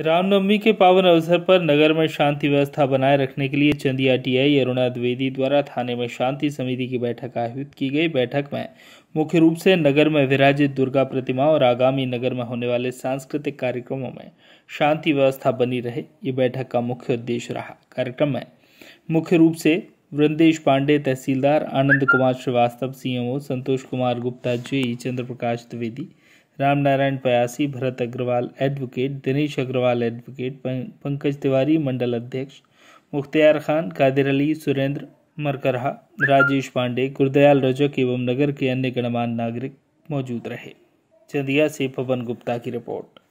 रामनवमी के पावन अवसर पर नगर में शांति व्यवस्था बनाए रखने के लिए चंदिया टीआई अरुणा द्विवेदी द्वारा थाने में शांति समिति की बैठक आयोजित की गई बैठक में मुख्य रूप से नगर में विराजित दुर्गा प्रतिमा और आगामी नगर में होने वाले सांस्कृतिक कार्यक्रमों में शांति व्यवस्था बनी रहे ये बैठक का मुख्य उद्देश्य रहा कार्यक्रम में मुख्य रूप से वृंदेश पांडे तहसीलदार Anand Kumar Srivastava CMO Santosh Kumar Gupta ji Chandra Prakash Dwivedi Ramnarayan Payasi Bharat Agarwal advocate Dinesh Agarwal advocate Pankaj Tiwari मंडल अध्यक्ष मुख्तियार खान कादिर अली सुरेंद्र मरकरहा राजेश पांडे गुरदयाल रजक एवं नगर के अन्य गणमान्य नागरिक मौजूद रहे चंदिया से पवन गुप्ता की रिपोर्ट